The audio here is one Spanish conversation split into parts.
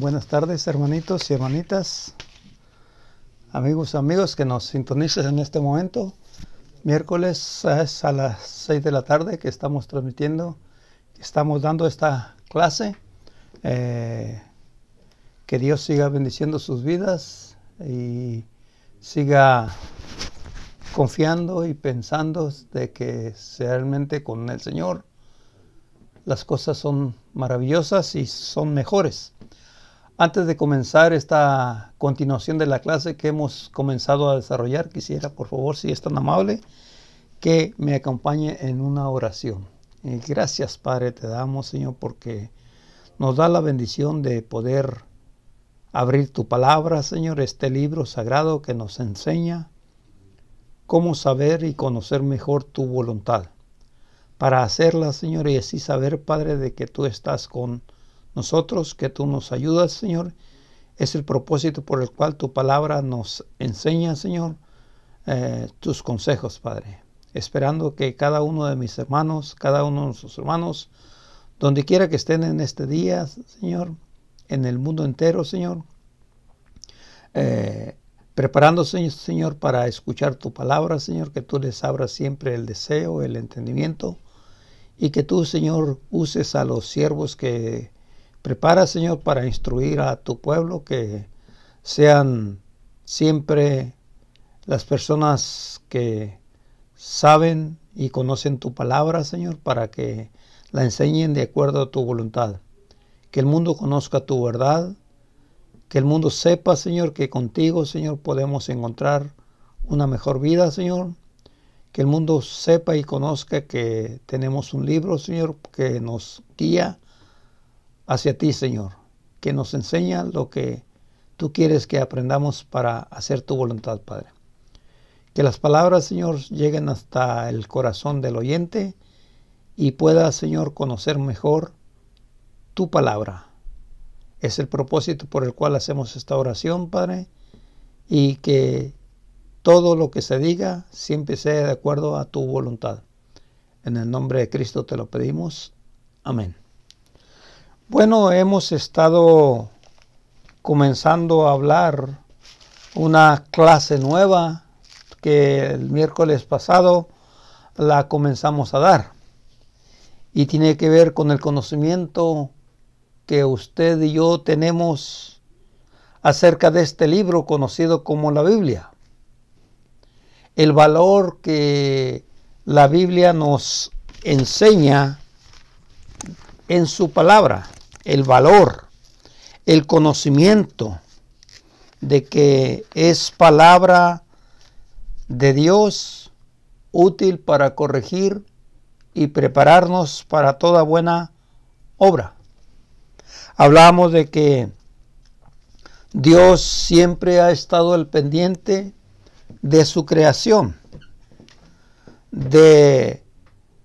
Buenas tardes, hermanitos y hermanitas, amigos, amigos que nos sintonizan en este momento. Miércoles es a las 6 de la tarde que estamos transmitiendo, estamos dando esta clase. Eh, que Dios siga bendiciendo sus vidas y siga confiando y pensando de que realmente con el Señor las cosas son maravillosas y son mejores. Antes de comenzar esta continuación de la clase que hemos comenzado a desarrollar, quisiera por favor, si es tan amable, que me acompañe en una oración. Eh, gracias Padre, te damos Señor porque nos da la bendición de poder abrir tu palabra, Señor, este libro sagrado que nos enseña cómo saber y conocer mejor tu voluntad. Para hacerla, Señor, y así saber, Padre, de que tú estás con nosotros, que tú nos ayudas, Señor, es el propósito por el cual tu palabra nos enseña, Señor, eh, tus consejos, Padre. Esperando que cada uno de mis hermanos, cada uno de nuestros hermanos, donde quiera que estén en este día, Señor, en el mundo entero, Señor, eh, preparándose, Señor, para escuchar tu palabra, Señor, que tú les abras siempre el deseo, el entendimiento, y que tú, Señor, uses a los siervos que Prepara, Señor, para instruir a tu pueblo que sean siempre las personas que saben y conocen tu palabra, Señor, para que la enseñen de acuerdo a tu voluntad. Que el mundo conozca tu verdad, que el mundo sepa, Señor, que contigo, Señor, podemos encontrar una mejor vida, Señor. Que el mundo sepa y conozca que tenemos un libro, Señor, que nos guía hacia ti, Señor, que nos enseña lo que tú quieres que aprendamos para hacer tu voluntad, Padre. Que las palabras, Señor, lleguen hasta el corazón del oyente y pueda, Señor, conocer mejor tu palabra. Es el propósito por el cual hacemos esta oración, Padre, y que todo lo que se diga siempre sea de acuerdo a tu voluntad. En el nombre de Cristo te lo pedimos. Amén. Bueno, hemos estado comenzando a hablar una clase nueva que el miércoles pasado la comenzamos a dar y tiene que ver con el conocimiento que usted y yo tenemos acerca de este libro conocido como la Biblia. El valor que la Biblia nos enseña en su palabra el valor, el conocimiento de que es palabra de Dios útil para corregir y prepararnos para toda buena obra. Hablamos de que Dios siempre ha estado al pendiente de su creación, de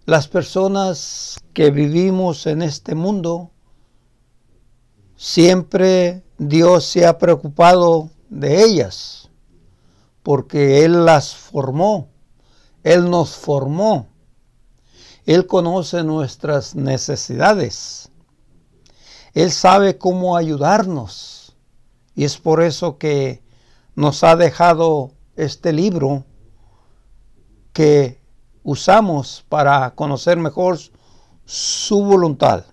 las personas que vivimos en este mundo siempre Dios se ha preocupado de ellas, porque Él las formó, Él nos formó, Él conoce nuestras necesidades, Él sabe cómo ayudarnos, y es por eso que nos ha dejado este libro que usamos para conocer mejor su voluntad.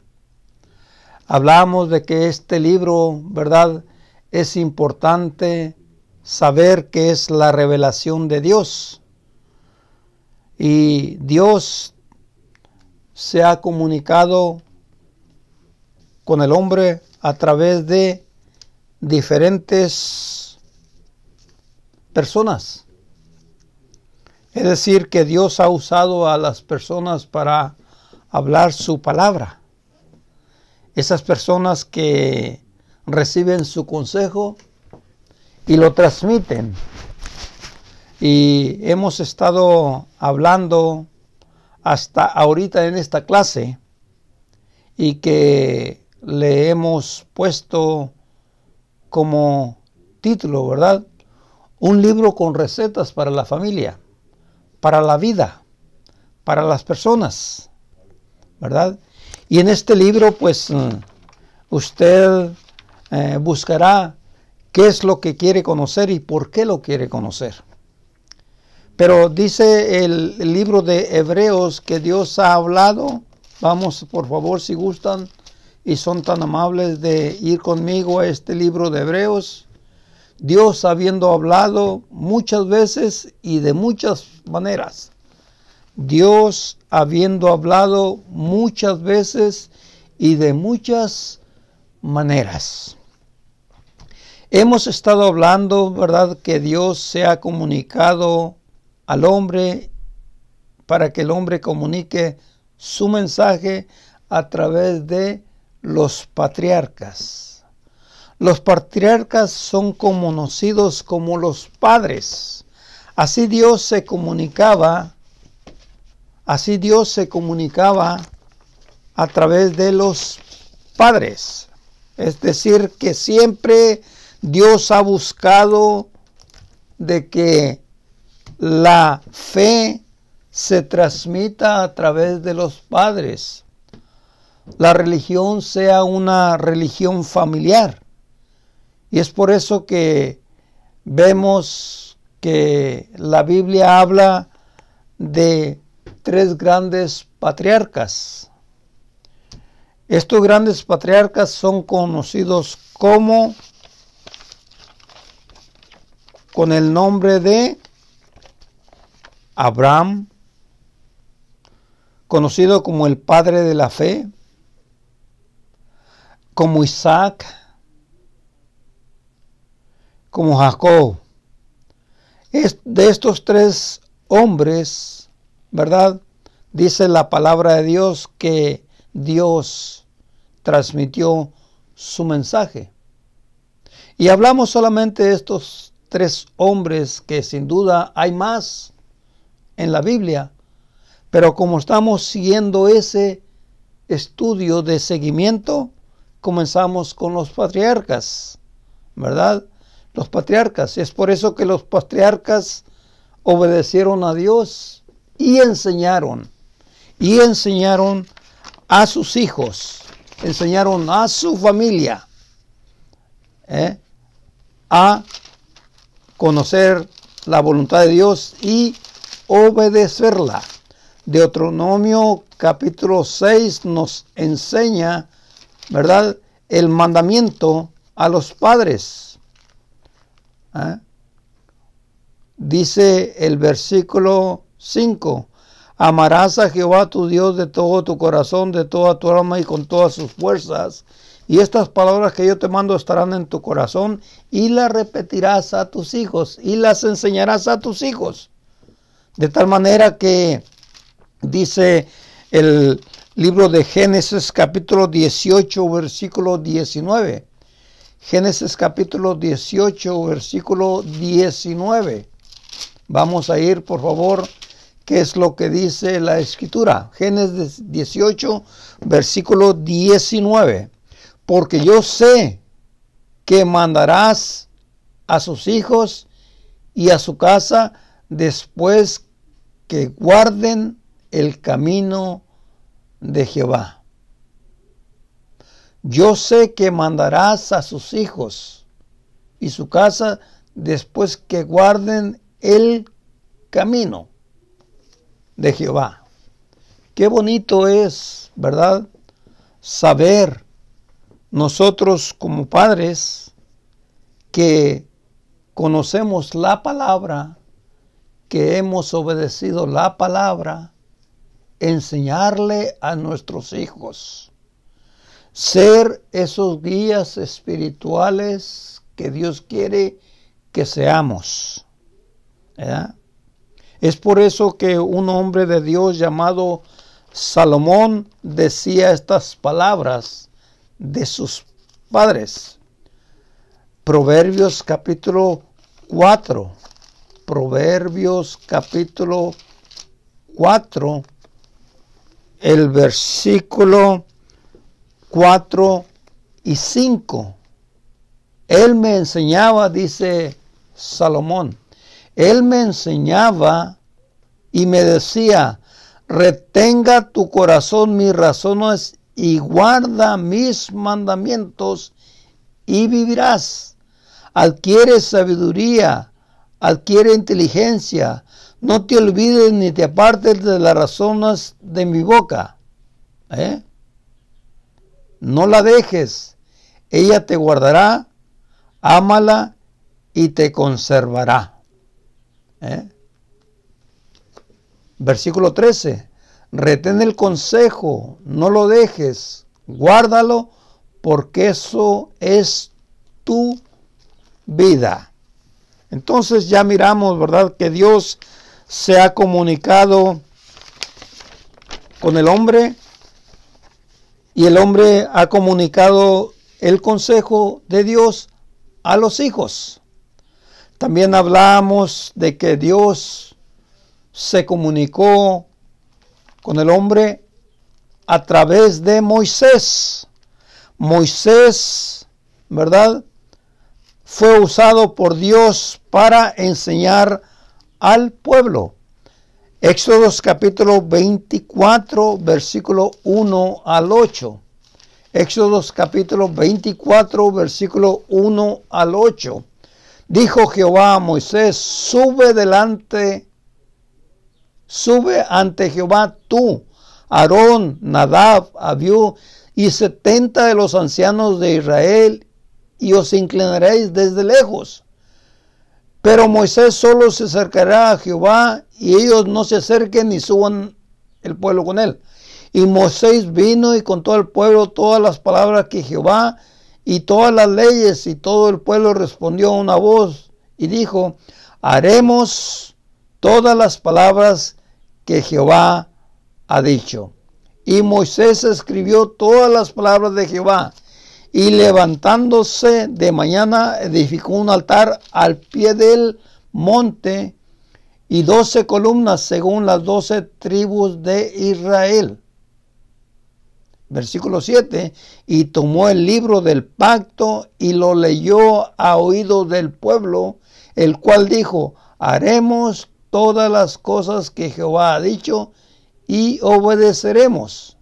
Hablamos de que este libro, ¿verdad? Es importante saber que es la revelación de Dios. Y Dios se ha comunicado con el hombre a través de diferentes personas. Es decir, que Dios ha usado a las personas para hablar su palabra esas personas que reciben su consejo y lo transmiten. Y hemos estado hablando hasta ahorita en esta clase y que le hemos puesto como título, ¿verdad? Un libro con recetas para la familia, para la vida, para las personas, ¿verdad? Y en este libro, pues, mm, usted eh, buscará qué es lo que quiere conocer y por qué lo quiere conocer. Pero dice el libro de Hebreos que Dios ha hablado. Vamos, por favor, si gustan y son tan amables de ir conmigo a este libro de Hebreos. Dios habiendo hablado muchas veces y de muchas maneras. Dios habiendo hablado muchas veces y de muchas maneras. Hemos estado hablando, ¿verdad?, que Dios se ha comunicado al hombre para que el hombre comunique su mensaje a través de los patriarcas. Los patriarcas son conocidos como los padres. Así Dios se comunicaba Así Dios se comunicaba a través de los padres. Es decir, que siempre Dios ha buscado de que la fe se transmita a través de los padres. La religión sea una religión familiar. Y es por eso que vemos que la Biblia habla de tres grandes patriarcas. Estos grandes patriarcas son conocidos como con el nombre de Abraham, conocido como el padre de la fe, como Isaac, como Jacob. de estos tres hombres, ¿verdad? Dice la palabra de Dios que Dios transmitió su mensaje. Y hablamos solamente de estos tres hombres que sin duda hay más en la Biblia, pero como estamos siguiendo ese estudio de seguimiento, comenzamos con los patriarcas, ¿verdad? Los patriarcas. Es por eso que los patriarcas obedecieron a Dios y enseñaron, y enseñaron a sus hijos, enseñaron a su familia ¿eh? a conocer la voluntad de Dios y obedecerla. Deuteronomio capítulo 6 nos enseña, ¿verdad?, el mandamiento a los padres. ¿eh? Dice el versículo 5. Amarás a Jehová tu Dios de todo tu corazón, de toda tu alma y con todas sus fuerzas. Y estas palabras que yo te mando estarán en tu corazón y las repetirás a tus hijos y las enseñarás a tus hijos. De tal manera que dice el libro de Génesis capítulo 18 versículo 19. Génesis capítulo 18 versículo 19. Vamos a ir por favor Qué es lo que dice la escritura. Génesis 18, versículo 19. Porque yo sé que mandarás a sus hijos y a su casa después que guarden el camino de Jehová. Yo sé que mandarás a sus hijos y su casa después que guarden el camino de Jehová. Qué bonito es, ¿verdad? Saber nosotros como padres que conocemos la palabra, que hemos obedecido la palabra, enseñarle a nuestros hijos, ser esos guías espirituales que Dios quiere que seamos. ¿verdad? Es por eso que un hombre de Dios llamado Salomón decía estas palabras de sus padres. Proverbios capítulo 4. Proverbios capítulo 4. El versículo 4 y 5. Él me enseñaba, dice Salomón, él me enseñaba y me decía, retenga tu corazón mis razones y guarda mis mandamientos y vivirás. Adquiere sabiduría, adquiere inteligencia, no te olvides ni te apartes de las razones de mi boca. ¿Eh? No la dejes, ella te guardará, ámala y te conservará. ¿Eh? Versículo 13. Retén el consejo, no lo dejes, guárdalo, porque eso es tu vida. Entonces ya miramos, ¿verdad?, que Dios se ha comunicado con el hombre y el hombre ha comunicado el consejo de Dios a los hijos. También hablamos de que Dios se comunicó con el hombre a través de Moisés. Moisés, ¿verdad? Fue usado por Dios para enseñar al pueblo. Éxodos capítulo 24, versículo 1 al 8. Éxodos capítulo 24, versículo 1 al 8. Dijo Jehová a Moisés, sube delante, sube ante Jehová tú, Aarón, Nadab, Abiú y setenta de los ancianos de Israel y os inclinaréis desde lejos. Pero Moisés solo se acercará a Jehová y ellos no se acerquen ni suban el pueblo con él. Y Moisés vino y contó al pueblo todas las palabras que Jehová y todas las leyes y todo el pueblo respondió a una voz y dijo, haremos todas las palabras que Jehová ha dicho. Y Moisés escribió todas las palabras de Jehová. Y levantándose de mañana edificó un altar al pie del monte y doce columnas según las doce tribus de Israel. Versículo 7, y tomó el libro del pacto y lo leyó a oído del pueblo, el cual dijo, haremos todas las cosas que Jehová ha dicho y obedeceremos.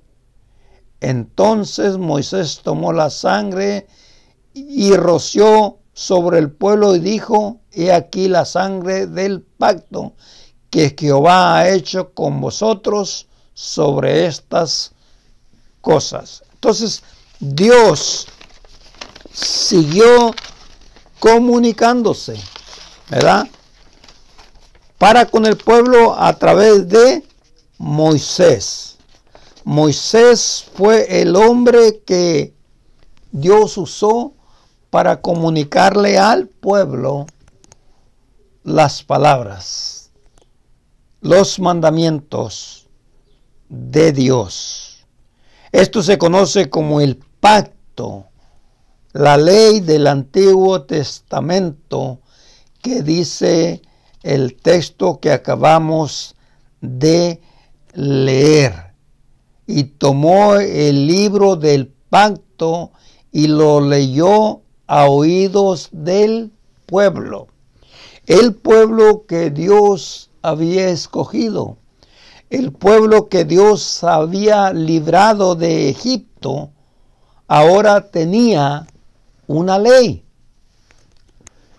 Entonces Moisés tomó la sangre y roció sobre el pueblo y dijo, he aquí la sangre del pacto que Jehová ha hecho con vosotros sobre estas cosas. Entonces, Dios siguió comunicándose, ¿verdad? Para con el pueblo a través de Moisés. Moisés fue el hombre que Dios usó para comunicarle al pueblo las palabras, los mandamientos de Dios. Esto se conoce como el pacto, la ley del Antiguo Testamento que dice el texto que acabamos de leer. Y tomó el libro del pacto y lo leyó a oídos del pueblo. El pueblo que Dios había escogido el pueblo que Dios había librado de Egipto ahora tenía una ley.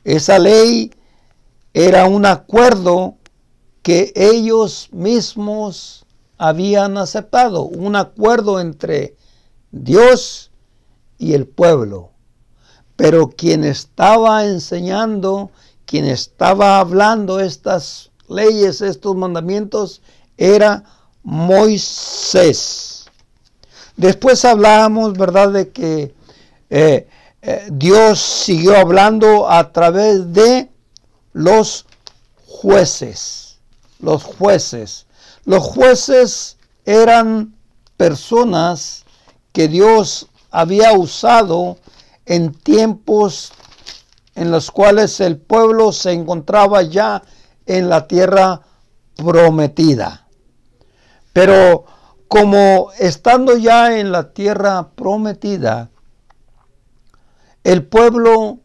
Esa ley era un acuerdo que ellos mismos habían aceptado, un acuerdo entre Dios y el pueblo. Pero quien estaba enseñando, quien estaba hablando estas leyes, estos mandamientos, era Moisés. Después hablábamos, ¿verdad?, de que eh, eh, Dios siguió hablando a través de los jueces. Los jueces. Los jueces eran personas que Dios había usado en tiempos en los cuales el pueblo se encontraba ya en la tierra prometida. Pero como estando ya en la tierra prometida, el pueblo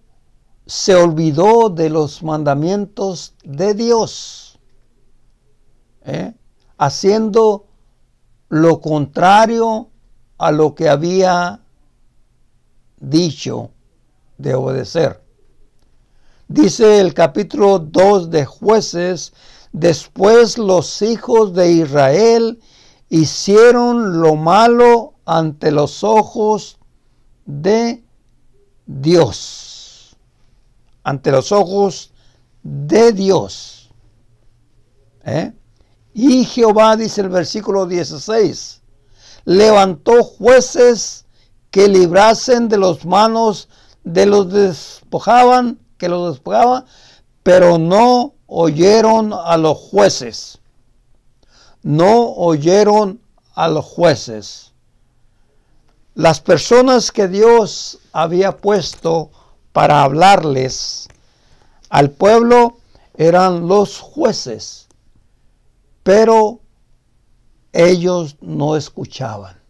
se olvidó de los mandamientos de Dios, ¿eh? haciendo lo contrario a lo que había dicho de obedecer. Dice el capítulo 2 de jueces Después los hijos de Israel hicieron lo malo ante los ojos de Dios. Ante los ojos de Dios. ¿Eh? Y Jehová, dice el versículo 16, levantó jueces que librasen de las manos de los despojaban, que los despojaban, pero no oyeron a los jueces. No oyeron a los jueces. Las personas que Dios había puesto para hablarles al pueblo eran los jueces, pero ellos no escuchaban.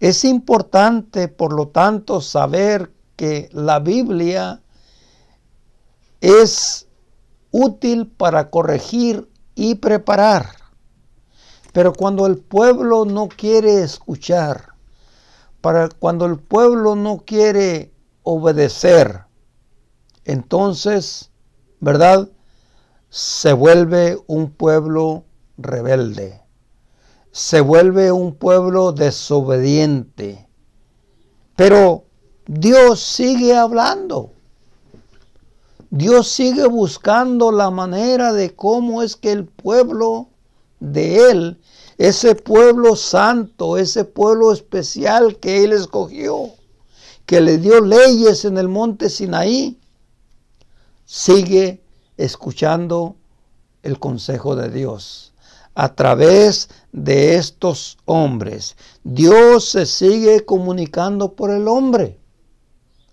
Es importante, por lo tanto, saber que la Biblia es útil para corregir y preparar. Pero cuando el pueblo no quiere escuchar, para cuando el pueblo no quiere obedecer, entonces, ¿verdad? Se vuelve un pueblo rebelde. Se vuelve un pueblo desobediente. Pero Dios sigue hablando. Dios sigue buscando la manera de cómo es que el pueblo de Él, ese pueblo santo, ese pueblo especial que Él escogió, que le dio leyes en el monte Sinaí, sigue escuchando el consejo de Dios. A través de estos hombres, Dios se sigue comunicando por el hombre,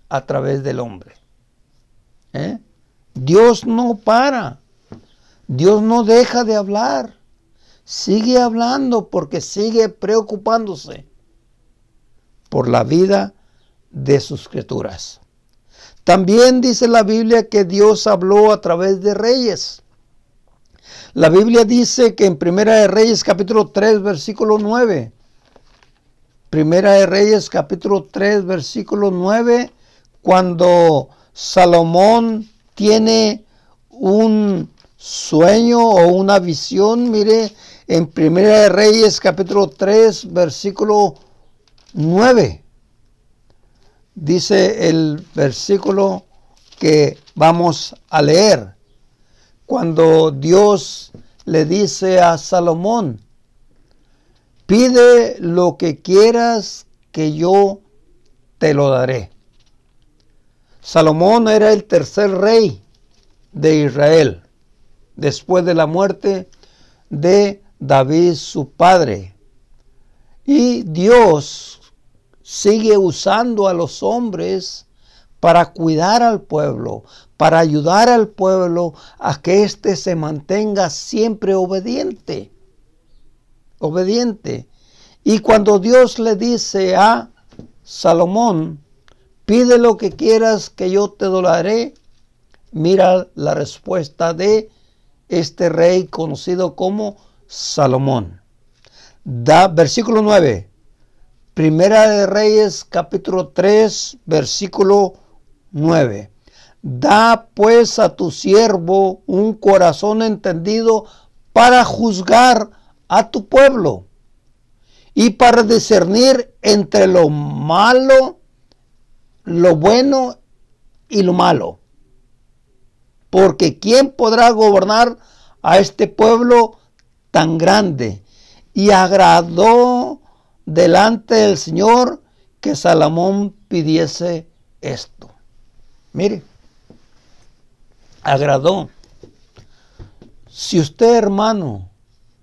a través del hombre. ¿Eh? Dios no para. Dios no deja de hablar. Sigue hablando porque sigue preocupándose por la vida de sus criaturas. También dice la Biblia que Dios habló a través de reyes. La Biblia dice que en Primera de Reyes capítulo 3 versículo 9. Primera de Reyes capítulo 3 versículo 9 cuando Salomón tiene un sueño o una visión, mire, en Primera de Reyes capítulo 3, versículo 9. Dice el versículo que vamos a leer. Cuando Dios le dice a Salomón, pide lo que quieras que yo te lo daré. Salomón era el tercer rey de Israel, después de la muerte de David su padre. Y Dios sigue usando a los hombres para cuidar al pueblo, para ayudar al pueblo a que éste se mantenga siempre obediente. Obediente. Y cuando Dios le dice a Salomón, Pide lo que quieras que yo te dolaré. Mira la respuesta de este rey conocido como Salomón. Da, versículo 9. Primera de Reyes capítulo 3 versículo 9. Da pues a tu siervo un corazón entendido para juzgar a tu pueblo y para discernir entre lo malo lo bueno y lo malo. Porque ¿quién podrá gobernar a este pueblo tan grande? Y agradó delante del Señor que Salomón pidiese esto. Mire, agradó. Si usted hermano,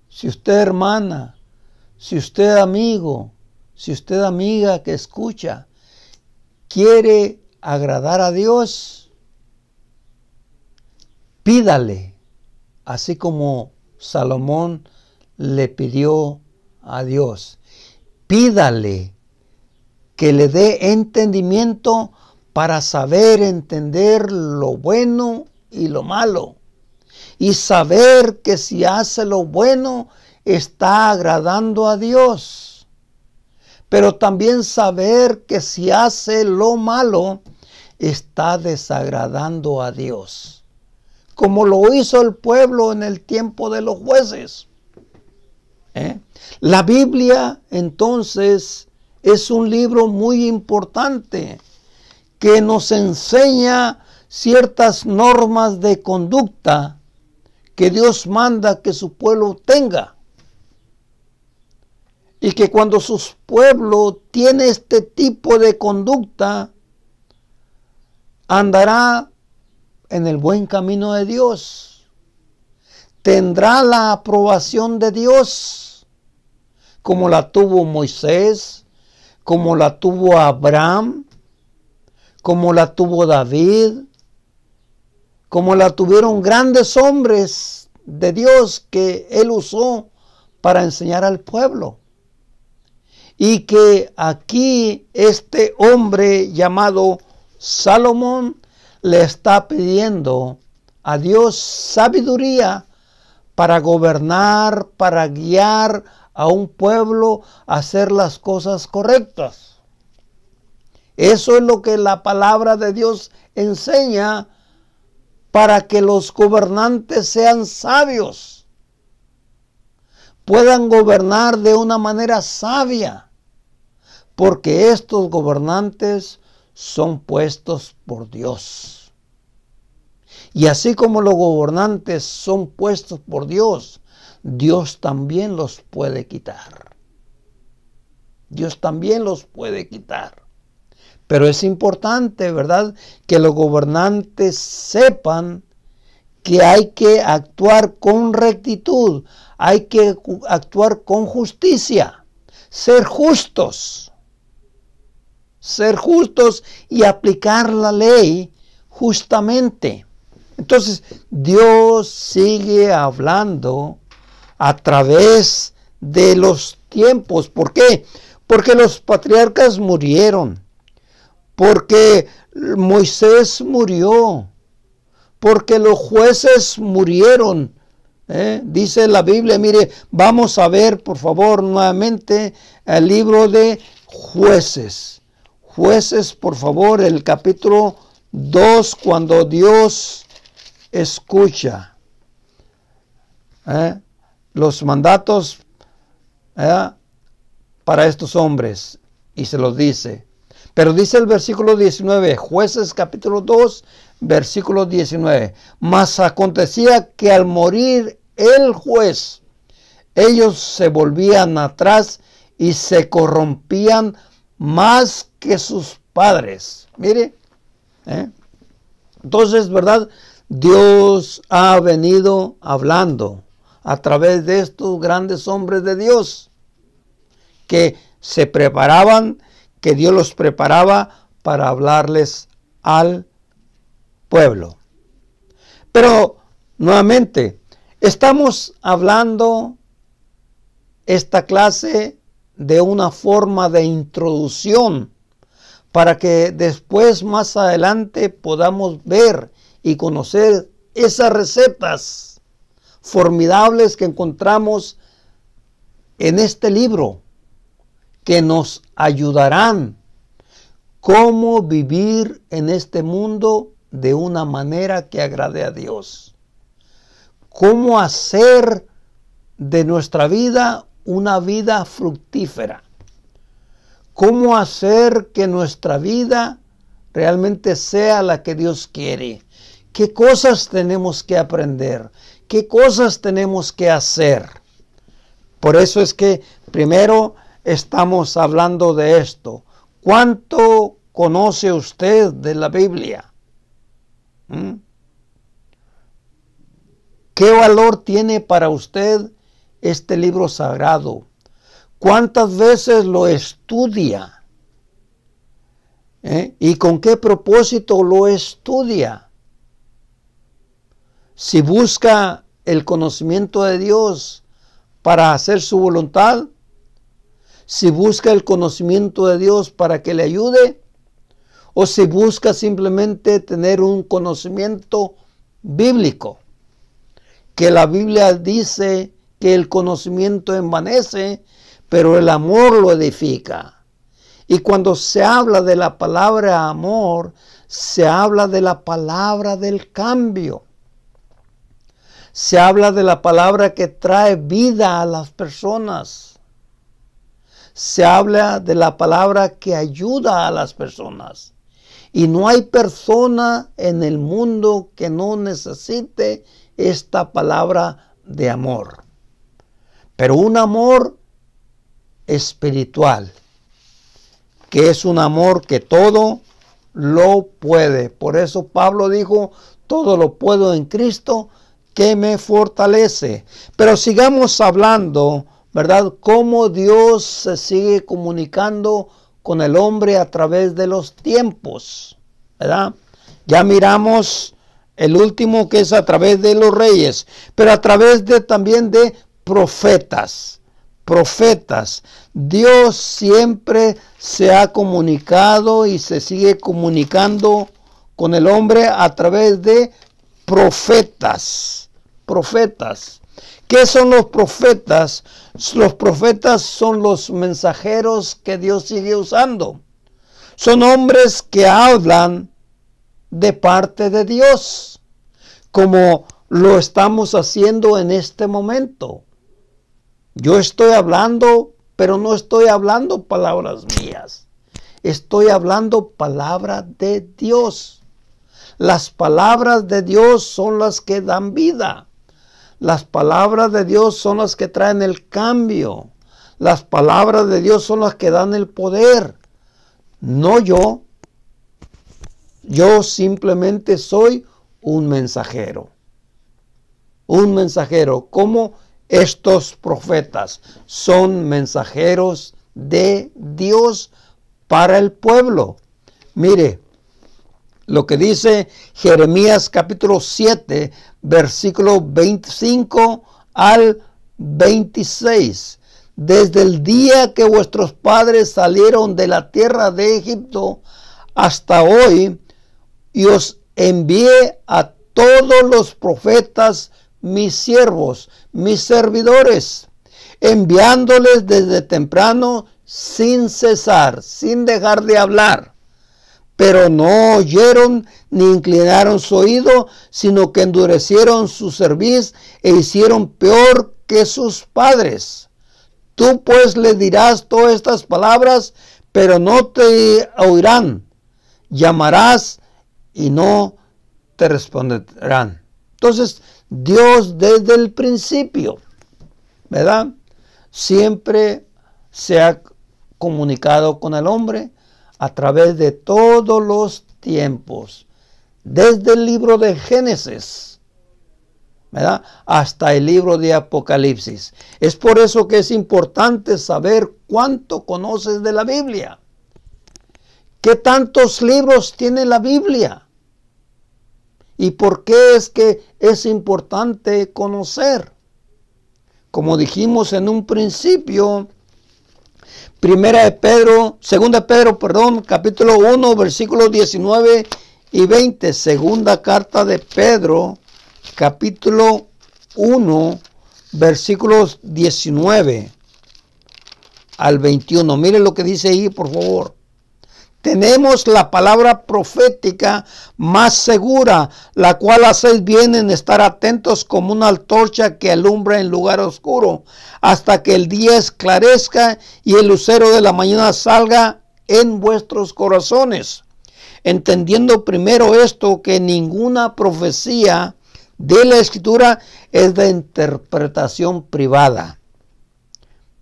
si usted hermana, si usted amigo, si usted amiga que escucha, quiere agradar a Dios, pídale, así como Salomón le pidió a Dios. Pídale que le dé entendimiento para saber entender lo bueno y lo malo. Y saber que si hace lo bueno, está agradando a Dios pero también saber que si hace lo malo, está desagradando a Dios, como lo hizo el pueblo en el tiempo de los jueces. ¿eh? La Biblia entonces es un libro muy importante que nos enseña ciertas normas de conducta que Dios manda que su pueblo tenga y que cuando sus pueblos tiene este tipo de conducta, andará en el buen camino de Dios, tendrá la aprobación de Dios, como la tuvo Moisés, como la tuvo Abraham, como la tuvo David, como la tuvieron grandes hombres de Dios que él usó para enseñar al pueblo y que aquí este hombre llamado Salomón le está pidiendo a Dios sabiduría para gobernar, para guiar a un pueblo a hacer las cosas correctas. Eso es lo que la palabra de Dios enseña para que los gobernantes sean sabios, puedan gobernar de una manera sabia porque estos gobernantes son puestos por Dios. Y así como los gobernantes son puestos por Dios, Dios también los puede quitar. Dios también los puede quitar. Pero es importante, ¿verdad?, que los gobernantes sepan que hay que actuar con rectitud, hay que actuar con justicia, ser justos ser justos y aplicar la ley justamente. Entonces, Dios sigue hablando a través de los tiempos. ¿Por qué? Porque los patriarcas murieron, porque Moisés murió, porque los jueces murieron. ¿eh? Dice la Biblia, mire, vamos a ver por favor nuevamente el libro de jueces jueces, por favor, el capítulo 2, cuando Dios escucha ¿eh? los mandatos ¿eh? para estos hombres y se los dice. Pero dice el versículo 19, jueces capítulo 2, versículo 19. Mas acontecía que al morir el juez, ellos se volvían atrás y se corrompían más que sus padres. Mire, ¿eh? entonces, ¿verdad? Dios ha venido hablando a través de estos grandes hombres de Dios que se preparaban, que Dios los preparaba para hablarles al pueblo. Pero nuevamente, estamos hablando esta clase de una forma de introducción para que después más adelante podamos ver y conocer esas recetas formidables que encontramos en este libro que nos ayudarán cómo vivir en este mundo de una manera que agrade a Dios. Cómo hacer de nuestra vida una vida fructífera cómo hacer que nuestra vida realmente sea la que Dios quiere. ¿Qué cosas tenemos que aprender? ¿Qué cosas tenemos que hacer? Por eso es que primero estamos hablando de esto. ¿Cuánto conoce usted de la Biblia? ¿Mm? ¿Qué valor tiene para usted este libro sagrado? ¿Cuántas veces lo estudia? ¿Eh? ¿Y con qué propósito lo estudia? Si busca el conocimiento de Dios para hacer su voluntad, si busca el conocimiento de Dios para que le ayude, o si busca simplemente tener un conocimiento bíblico, que la Biblia dice que el conocimiento envanece, pero el amor lo edifica. Y cuando se habla de la palabra amor, se habla de la palabra del cambio. Se habla de la palabra que trae vida a las personas. Se habla de la palabra que ayuda a las personas. Y no hay persona en el mundo que no necesite esta palabra de amor. Pero un amor espiritual, que es un amor que todo lo puede. Por eso Pablo dijo, todo lo puedo en Cristo que me fortalece. Pero sigamos hablando, ¿verdad? Cómo Dios se sigue comunicando con el hombre a través de los tiempos, ¿verdad? Ya miramos el último que es a través de los reyes, pero a través de también de profetas profetas. Dios siempre se ha comunicado y se sigue comunicando con el hombre a través de profetas. Profetas. ¿Qué son los profetas? Los profetas son los mensajeros que Dios sigue usando. Son hombres que hablan de parte de Dios, como lo estamos haciendo en este momento. Yo estoy hablando, pero no estoy hablando palabras mías. Estoy hablando palabra de Dios. Las palabras de Dios son las que dan vida. Las palabras de Dios son las que traen el cambio. Las palabras de Dios son las que dan el poder. No yo. Yo simplemente soy un mensajero. Un mensajero. ¿Cómo? Estos profetas son mensajeros de Dios para el pueblo. Mire lo que dice Jeremías capítulo 7, versículo 25 al 26. Desde el día que vuestros padres salieron de la tierra de Egipto hasta hoy, y os envié a todos los profetas mis siervos, mis servidores, enviándoles desde temprano sin cesar, sin dejar de hablar. Pero no oyeron ni inclinaron su oído, sino que endurecieron su cerviz e hicieron peor que sus padres. Tú pues le dirás todas estas palabras, pero no te oirán. Llamarás y no te responderán. Entonces, Dios desde el principio, ¿verdad? Siempre se ha comunicado con el hombre a través de todos los tiempos, desde el libro de Génesis, ¿verdad? Hasta el libro de Apocalipsis. Es por eso que es importante saber cuánto conoces de la Biblia. ¿Qué tantos libros tiene la Biblia? ¿Y por qué es que es importante conocer? Como dijimos en un principio, Primera de Pedro, Segunda de Pedro, perdón, capítulo 1, versículos 19 y 20. Segunda carta de Pedro, capítulo 1, versículos 19 al 21. Miren lo que dice ahí, por favor. Tenemos la palabra profética más segura, la cual hacéis bien en estar atentos como una antorcha que alumbra en lugar oscuro, hasta que el día esclarezca y el lucero de la mañana salga en vuestros corazones. Entendiendo primero esto, que ninguna profecía de la escritura es de interpretación privada,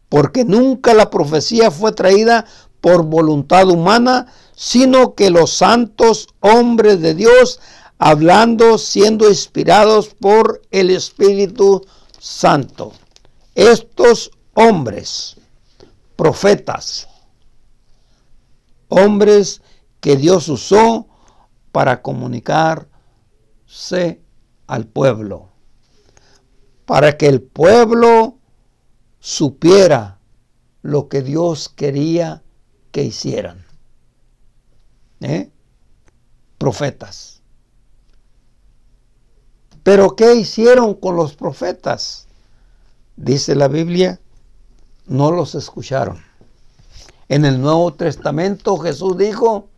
porque nunca la profecía fue traída por voluntad humana, sino que los santos hombres de Dios, hablando, siendo inspirados por el Espíritu Santo. Estos hombres, profetas, hombres que Dios usó para comunicarse al pueblo, para que el pueblo supiera lo que Dios quería que hicieran. ¿Eh? Profetas. Pero ¿qué hicieron con los profetas? Dice la Biblia, no los escucharon. En el Nuevo Testamento Jesús dijo,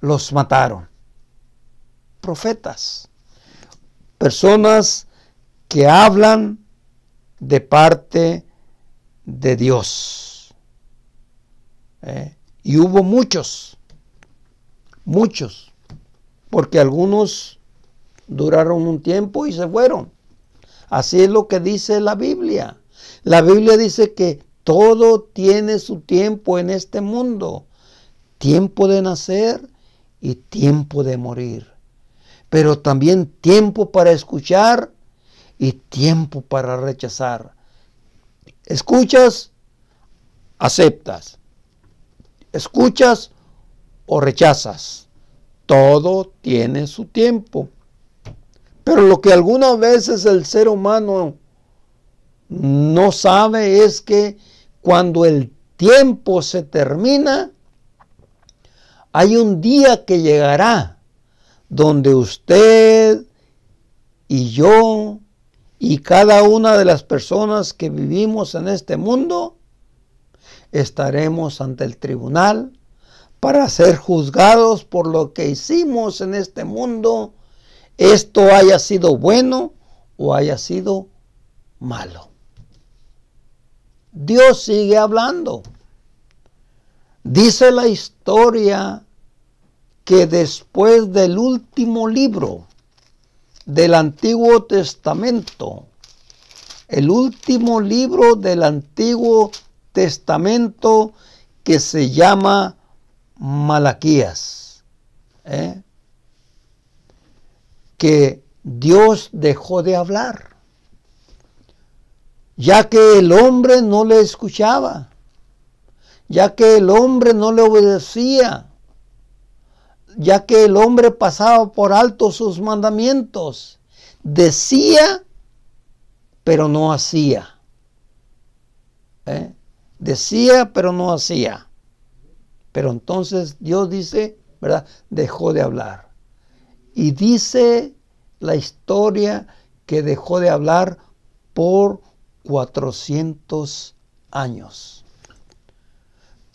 los mataron. Profetas. Personas que hablan de parte de Dios. ¿Eh? Y hubo muchos, muchos, porque algunos duraron un tiempo y se fueron. Así es lo que dice la Biblia. La Biblia dice que todo tiene su tiempo en este mundo. Tiempo de nacer y tiempo de morir. Pero también tiempo para escuchar y tiempo para rechazar. Escuchas, aceptas escuchas o rechazas. Todo tiene su tiempo. Pero lo que algunas veces el ser humano no sabe es que cuando el tiempo se termina, hay un día que llegará donde usted y yo y cada una de las personas que vivimos en este mundo estaremos ante el tribunal para ser juzgados por lo que hicimos en este mundo, esto haya sido bueno o haya sido malo. Dios sigue hablando. Dice la historia que después del último libro del Antiguo Testamento, el último libro del Antiguo Testamento, Testamento que se llama Malaquías, ¿eh? que Dios dejó de hablar, ya que el hombre no le escuchaba, ya que el hombre no le obedecía, ya que el hombre pasaba por alto sus mandamientos, decía, pero no hacía. ¿eh? Decía, pero no hacía. Pero entonces Dios dice, ¿verdad? Dejó de hablar. Y dice la historia que dejó de hablar por 400 años.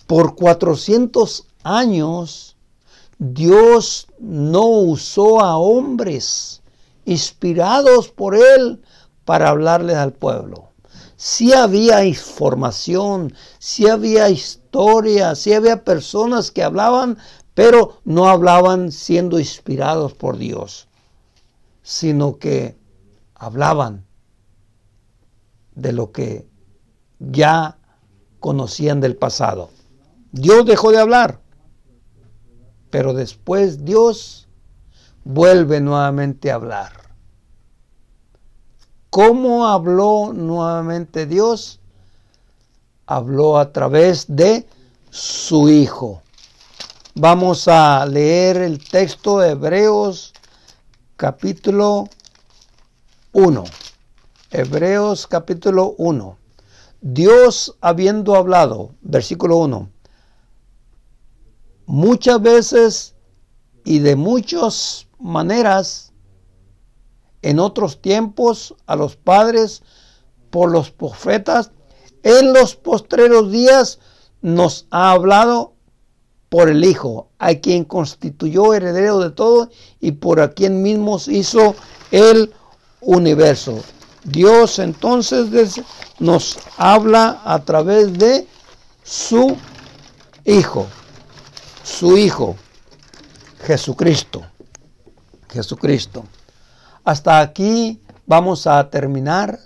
Por 400 años Dios no usó a hombres inspirados por él para hablarles al pueblo sí había información, sí había historia, sí había personas que hablaban, pero no hablaban siendo inspirados por Dios, sino que hablaban de lo que ya conocían del pasado. Dios dejó de hablar, pero después Dios vuelve nuevamente a hablar. ¿Cómo habló nuevamente Dios? Habló a través de su Hijo. Vamos a leer el texto de Hebreos capítulo 1. Hebreos capítulo 1. Dios habiendo hablado, versículo 1, muchas veces y de muchas maneras en otros tiempos a los padres por los profetas, en los postreros días nos ha hablado por el Hijo, a quien constituyó heredero de todo y por a quien mismo hizo el universo. Dios entonces nos habla a través de su Hijo, su Hijo, Jesucristo, Jesucristo. Hasta aquí vamos a terminar.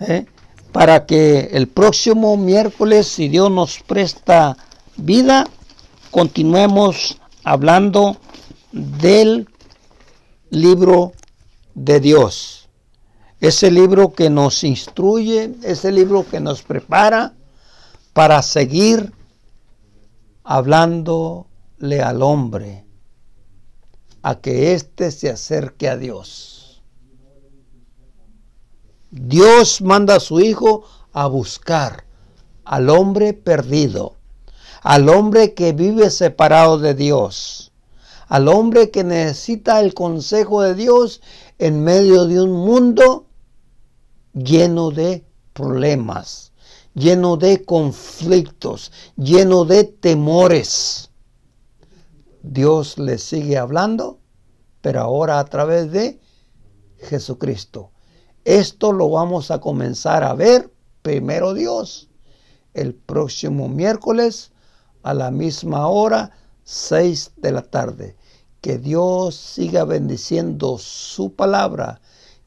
¿eh? Para que el próximo miércoles, si Dios nos presta vida, continuemos hablando del libro de Dios. Ese libro que nos instruye, ese libro que nos prepara para seguir hablándole al hombre a que éste se acerque a Dios. Dios manda a su Hijo a buscar al hombre perdido, al hombre que vive separado de Dios, al hombre que necesita el consejo de Dios en medio de un mundo lleno de problemas, lleno de conflictos, lleno de temores. Dios le sigue hablando pero ahora a través de Jesucristo. Esto lo vamos a comenzar a ver, primero Dios, el próximo miércoles a la misma hora, 6 de la tarde. Que Dios siga bendiciendo su palabra,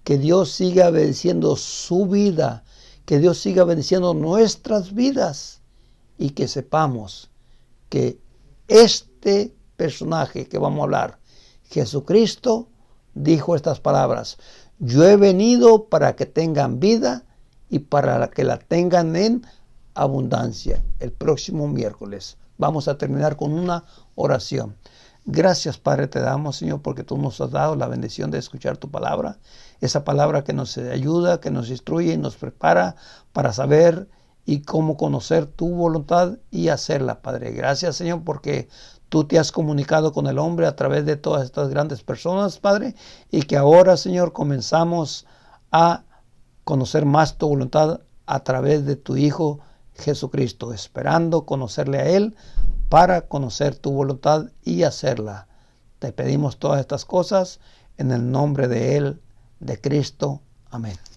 que Dios siga bendiciendo su vida, que Dios siga bendiciendo nuestras vidas y que sepamos que este personaje que vamos a hablar Jesucristo dijo estas palabras, yo he venido para que tengan vida y para que la tengan en abundancia el próximo miércoles. Vamos a terminar con una oración. Gracias Padre te damos Señor porque tú nos has dado la bendición de escuchar tu palabra, esa palabra que nos ayuda, que nos instruye y nos prepara para saber y cómo conocer tu voluntad y hacerla, Padre. Gracias, Señor, porque tú te has comunicado con el hombre a través de todas estas grandes personas, Padre, y que ahora, Señor, comenzamos a conocer más tu voluntad a través de tu Hijo Jesucristo, esperando conocerle a Él para conocer tu voluntad y hacerla. Te pedimos todas estas cosas en el nombre de Él, de Cristo. Amén.